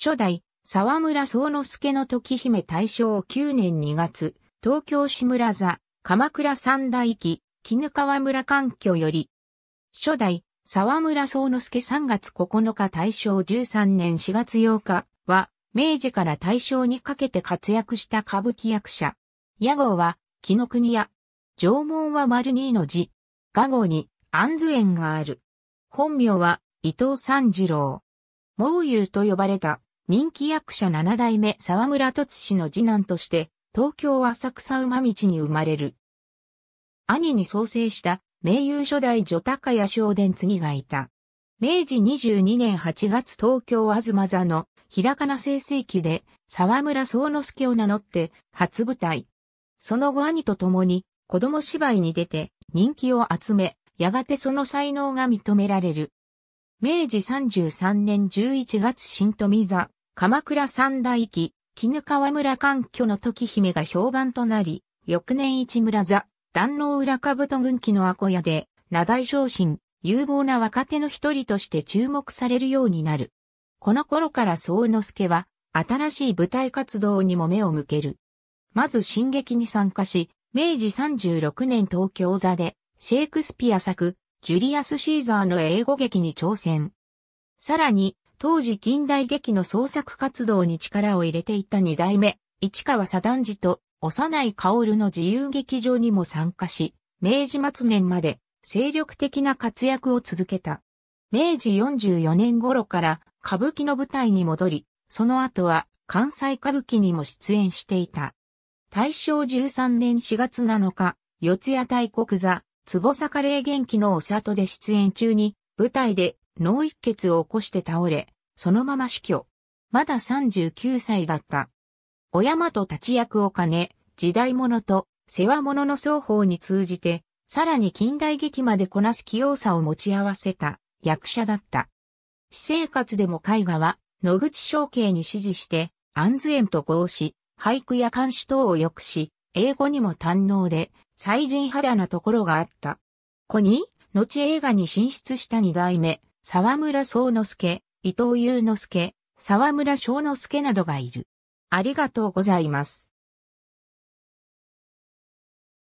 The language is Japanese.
初代、沢村宗之助の時姫大正9年2月、東京志村座、鎌倉三大駅、絹川村環境より、初代、沢村宗之助3月9日大正13年4月8日は、明治から大正にかけて活躍した歌舞伎役者。屋号は、木の国屋。縄文は丸二の字。画号に、安図園がある。本名は、伊藤三次郎。毛友と呼ばれた。人気役者七代目沢村とつ氏の次男として、東京浅草馬道に生まれる。兄に創生した名優初代女高屋少伝次がいた。明治22年8月東京東座の平仮名清水記で沢村宗之助を名乗って初舞台。その後兄と共に子供芝居に出て人気を集め、やがてその才能が認められる。明治33年11月新富座、鎌倉三大記、絹川村環境の時姫が評判となり、翌年一村座、壇の浦兜軍記のアコヤで、名大昇進、有望な若手の一人として注目されるようになる。この頃から総之助は、新しい舞台活動にも目を向ける。まず進撃に参加し、明治36年東京座で、シェイクスピア作、ジュリアス・シーザーの英語劇に挑戦。さらに、当時近代劇の創作活動に力を入れていた二代目、市川左段次と幼い薫の自由劇場にも参加し、明治末年まで精力的な活躍を続けた。明治44年頃から歌舞伎の舞台に戻り、その後は関西歌舞伎にも出演していた。大正13年4月7日、四谷大国座、坪坂霊元気のお里で出演中に、舞台で脳一血を起こして倒れ、そのまま死去。まだ39歳だった。お山と立役を兼ね、時代物と世話物の双方に通じて、さらに近代劇までこなす器用さを持ち合わせた役者だった。私生活でも絵画は野口承慶に指示して、安図園と合し、俳句や監視等を良くし、英語にも堪能で、最人肌なところがあった。子に、後映画に進出した二代目、沢村宗之助、伊藤祐之助、沢村昌之助などがいる。ありがとうございます。